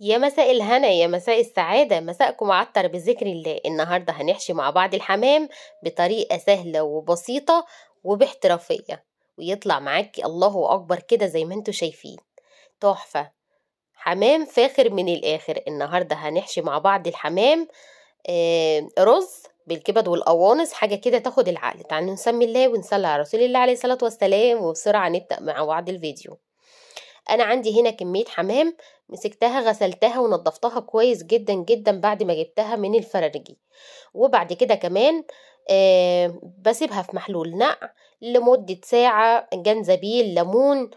يا مساء الهنا يا مساء السعادة مساءكم عطر بذكر الله النهاردة هنحشي مع بعض الحمام بطريقة سهلة وبسيطة وباحترافية ويطلع معاكي الله أكبر كده زي ما انتوا شايفين تحفة حمام فاخر من الآخر النهاردة هنحشي مع بعض الحمام آه، رز بالكبد والقوانص حاجة كده تاخد العقل تعالوا نسمي الله ونصلي على رسول الله عليه الصلاة والسلام وبسرعة نبدأ مع بعض الفيديو انا عندي هنا كميه حمام مسكتها غسلتها ونضفتها كويس جدا جدا بعد ما جبتها من الفرارجي وبعد كده كمان آه بسيبها في محلول نقع لمده ساعه جنزبيل ليمون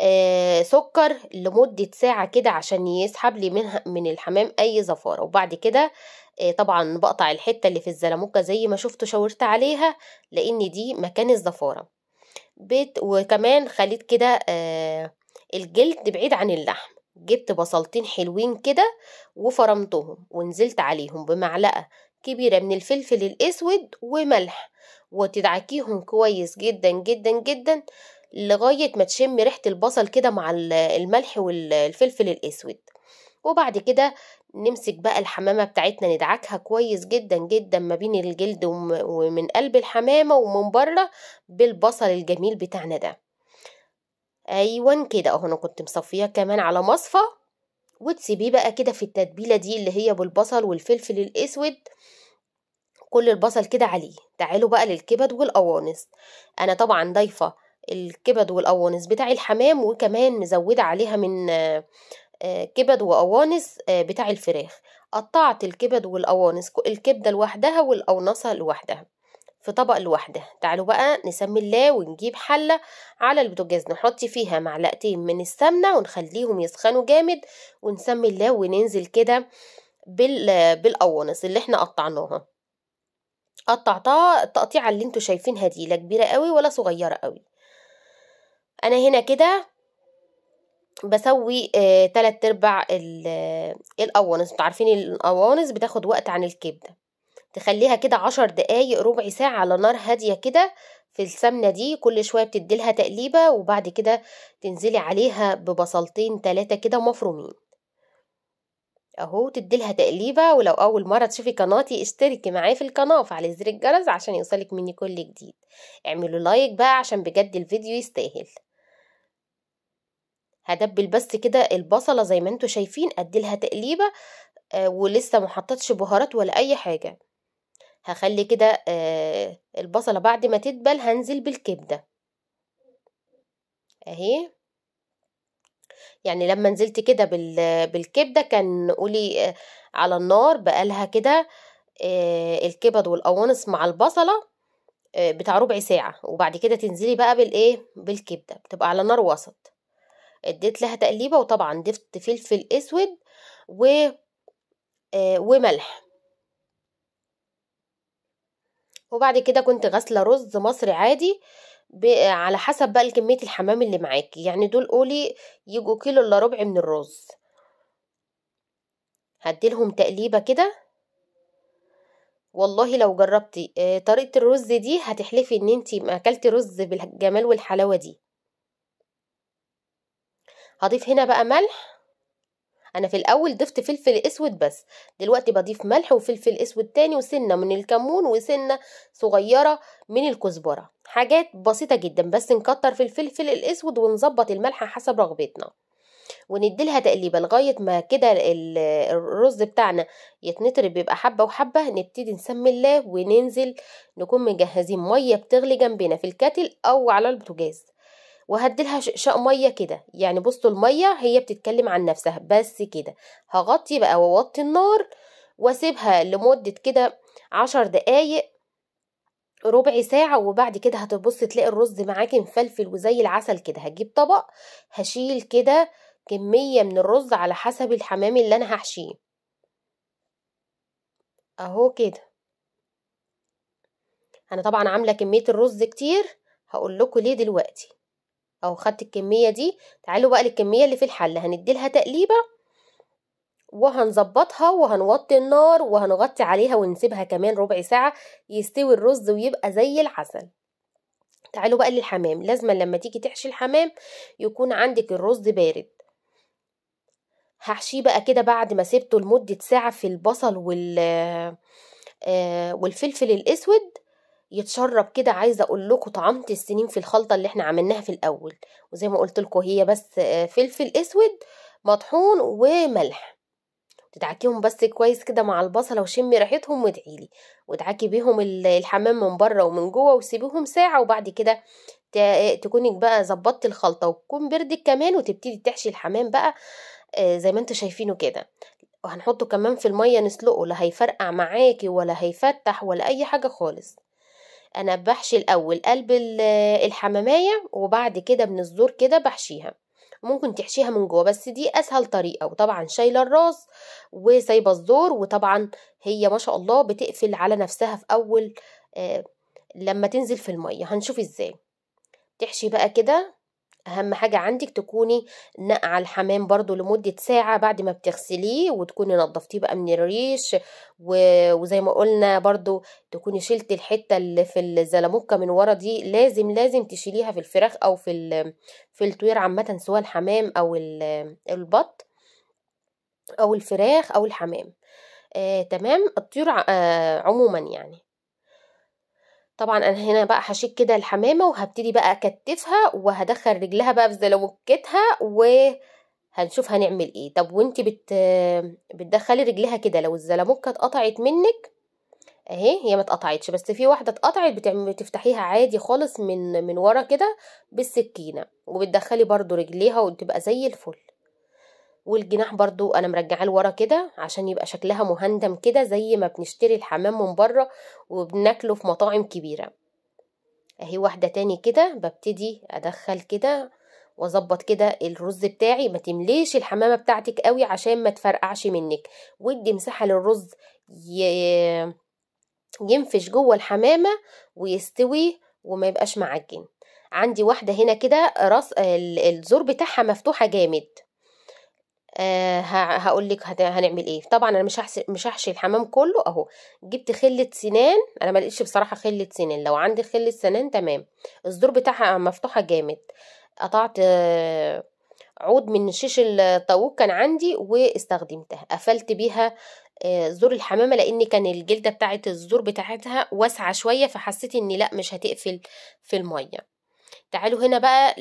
آه سكر لمدة ساعة كده عشان يسحب لي منها من الحمام أي زفارة وبعد كده آه طبعا بقطع الحتة اللي في الزلموكة زي ما شفتوا شاورت عليها لأن دي مكان الزفارة بيت وكمان خليت كده آه الجلد بعيد عن اللحم جبت بصلتين حلوين كده وفرمتهم ونزلت عليهم بمعلقة كبيرة من الفلفل الأسود وملح وتدعكيهم كويس جدا جدا جدا لغاية ما تشم ريحة البصل كده مع الملح والفلفل الأسود وبعد كده نمسك بقى الحمامة بتاعتنا ندعكها كويس جدا جدا ما بين الجلد ومن قلب الحمامة ومن بره بالبصل الجميل بتاعنا ده ايوه كده اهو انا كنت مصفيه كمان على مصفى وتسيبيه بقى كده في التتبيله دي اللي هي بالبصل والفلفل الاسود كل البصل كده عليه تعالوا بقى للكبد والقوانص انا طبعا ضايفه الكبد والقوانص بتاع الحمام وكمان مزوده عليها من آه، كبد وقوانص آه، بتاع الفراخ قطعت الكبد والقوانص الكبده لوحدها والأونصة لوحدها في طبق لوحده تعالوا بقى نسمي الله ونجيب حلة على البوتاجاز نحط فيها معلقتين من السمنة ونخليهم يسخنوا جامد ونسمي الله وننزل كده بالقوانص اللي احنا قطعناها قطعتها التقطيعة اللي انتوا شايفينها دي لا كبيرة قوي ولا صغيرة قوي انا هنا كده بسوي آه، تلات ارباع آه، القوانص انتوا عارفين القوانص بتاخد وقت عن الكبده تخليها كده عشر دقايق ربع ساعة على نار هادية كده في السمنة دي كل شوية بتديلها تقليبة وبعد كده تنزلي عليها ببصلتين تلاتة كده مفرومين اهو تديلها تقليبة ولو أول مرة تشوفي قناتي اشتركي معايا في القناة وفعل زر الجرس عشان يوصلك مني كل جديد اعملوا لايك بقى عشان بجد الفيديو يستاهل هدبل بس كده البصلة زي ما انتوا شايفين اديلها تقليبة آه، ولسه محطتش بهارات ولا اي حاجة هخلي كده آه البصلة بعد ما تدبل هنزل بالكبدة اهي يعني لما نزلت كده بالكبدة كان قولي آه، على النار بقالها كده آه، الكبد والقوانص مع البصلة آه، بتاع ربع ساعة وبعد كده تنزلي بقى بالايه بالكبدة بتبقى على نار وسط اديت لها تقليبة وطبعا ضفت فلفل اسود و وملح وبعد كده كنت غسله رز مصري عادي على حسب بقى كميه الحمام اللي معاكي يعني دول قولي يجوا كيلو الا ربع من الرز هديلهم تقليبه كده والله لو جربتي آه، طريقة الرز دي هتحلفي ان انتي ما اكلتي رز بالجمال والحلاوة دي هضيف هنا بقى ملح انا في الاول ضفت فلفل اسود بس دلوقتي بضيف ملح وفلفل اسود تاني وسنه من الكمون وسنه صغيره من الكزبره حاجات بسيطه جدا بس نكتر في الفلفل الاسود ونظبط الملح حسب رغبتنا ونديلها تقليبه لغايه ما كده الرز بتاعنا يتنطر بيبقى حبه وحبه نبتدي نسمي الله وننزل نكون مجهزين ميه بتغلي جنبنا في الكاتل او على البوتاجاز وهديلها شقشق ميه كده يعني بصوا الميه هي بتتكلم عن نفسها بس كده هغطي بقى واوطي النار واسيبها لمده كده عشر دقايق ربع ساعة وبعد كده هتبص تلاقي الرز معاكي مفلفل وزي العسل كده هجيب طبق هشيل كده كمية من الرز على حسب الحمام اللي انا هحشيه اهو كده انا طبعا عاملة كمية الرز كتير هقول لكم ليه دلوقتي أو خدت الكمية دي تعالوا بقى للكمية اللي في الحلة هنديلها تقليبة وهنظبطها وهنوطي النار وهنغطي عليها ونسيبها كمان ربع ساعة يستوي الرز ويبقى زي العسل تعالوا بقى للحمام لازما لما تيجي تحشي الحمام يكون عندك الرز بارد هحشيه بقى كده بعد ما سيبته لمدة ساعة في البصل وال آه، والفلفل الأسود يتشرب كده عايزه اقول لكم طعمت السنين في الخلطه اللي احنا عملناها في الاول وزي ما قلت لكم هي بس آه، فلفل اسود مطحون وملح تدعكيهم بس كويس كده مع البصله وشمي ريحتهم وادعيلي وادعكي بيهم الحمام من بره ومن جوه وسيبيهم ساعه وبعد كده آه، تكوني بقى ظبطتي الخلطه وتكون بردك كمان وتبتدي تحشي الحمام بقى آه، زي ما انتوا شايفينه كده وهنحطه كمان في الميه نسلقه لا هيفرقع معاكي ولا هيفتح ولا اي حاجه خالص انا بحشي الاول قلب الحماميه وبعد كده من الزور كده بحشيها ممكن تحشيها من جوه بس دي اسهل طريقه وطبعا شايله الراس وسايبه الزور وطبعا هي ما شاء الله بتقفل على نفسها في اول آه، لما تنزل في الميه هنشوف ازاي تحشي بقى كده اهم حاجة عندك تكوني نقع الحمام برضو لمدة ساعة بعد ما بتغسليه وتكوني نظفتيه بقى من الريش وزي ما قلنا برضو تكوني شلت الحتة اللي في الزلموكة من ورا دي لازم لازم تشيليها في الفراخ او في في الطوير عامة سواء الحمام او البط او الفراخ او الحمام آه تمام الطيور آه عموما يعني طبعا انا هنا بقى هشيك كده الحمامه وهبتدي بقى اكتفها وهدخل رجلها بقى في زلوكتها وهنشوف هنعمل ايه طب وانت بت... بتدخلي رجلها كده لو الزلموكه اتقطعت منك اهي هي ما اتقطعتش بس في واحده اتقطعت بتعمل بتفتحيها عادي خالص من من ورا كده بالسكينه وبتدخلي برضو رجليها وتبقى زي الفل والجناح برضو انا مرجعاه لورا كده عشان يبقى شكلها مهندم كده زي ما بنشتري الحمام من بره وبناكله في مطاعم كبيره اهي واحده تاني كده ببتدي ادخل كده واظبط كده الرز بتاعي ما تمليش الحمامه بتاعتك قوي عشان ما تفرقعش منك ودي مساحه للرز ينفش جوه الحمامه ويستوي وما يبقاش معجن عندي واحده هنا كده راس الزور بتاعها مفتوحه جامد آه هقول لك هنعمل ايه طبعا انا مش هحشي مش هحشي الحمام كله اهو جبت خله سنان انا ما لقيتش بصراحه خله سنان لو عندي خله سنان تمام الصدور بتاعها مفتوحه جامد قطعت آه عود من شيش الطاووق كان عندي واستخدمتها قفلت بيها آه، زور الحمامه لان كان الجلده بتاعه الزور بتاعتها واسعه شويه فحسيت اني لا مش هتقفل في الميه تعالوا هنا بقى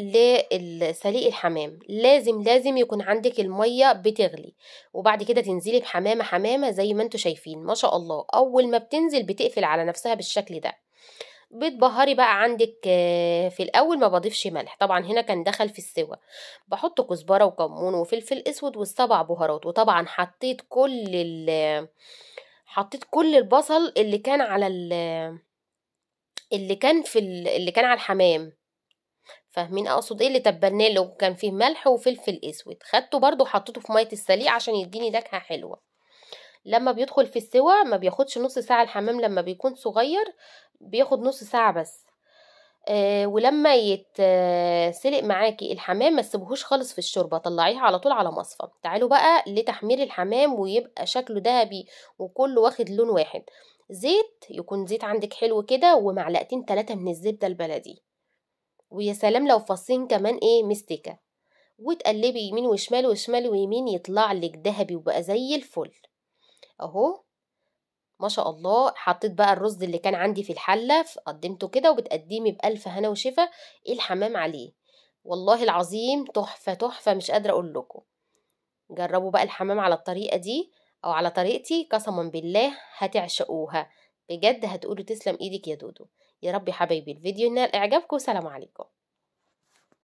لسليق الحمام لازم لازم يكون عندك المية بتغلي وبعد كده تنزلي بحمامة حمامة زي ما انتوا شايفين ما شاء الله أول ما بتنزل بتقفل على نفسها بالشكل ده بتبهري بقى عندك آه، في الاول ما بضيفش ملح طبعا هنا كان دخل في السوى بحط كزبره وكمون وفلفل اسود والسبع بهارات وطبعا حطيت كل ال حطيت كل البصل اللي كان على ال اللي كان في اللي كان على الحمام فاهمين اقصد ايه اللي تبلناه لو كان فيه ملح وفلفل اسود خدته برضو وحطيته في ميه السليق عشان يديني نكهه حلوه لما بيدخل في السوا ما بياخدش نص ساعه الحمام لما بيكون صغير بياخد نص ساعه بس آه ولما يتسلق معاكي الحمام ما تسيبوهوش خالص في الشوربه طلعيها على طول على مصفى تعالوا بقى لتحمير الحمام ويبقى شكله ذهبي وكله واخد لون واحد زيت يكون زيت عندك حلو كده ومعلقتين ثلاثه من الزبده البلدي ويا سلام لو فصين كمان ايه مستكه وتقلبي يمين وشمال وشمال ويمين يطلع لك ذهبي وبقى زي الفل اهو ما شاء الله حطيت بقى الرز اللي كان عندي في الحله قدمته كده وبتقدمي بألف هنا وشفا ايه الحمام عليه والله العظيم تحفه تحفه مش قادره اقول لكم جربوا بقى الحمام على الطريقه دي او على طريقتي قسما بالله هتعشقوها بجد هتقولوا تسلم ايدك يا دودو يا رب حبايبي الفيديو ينال إعجابكم وسلام عليكم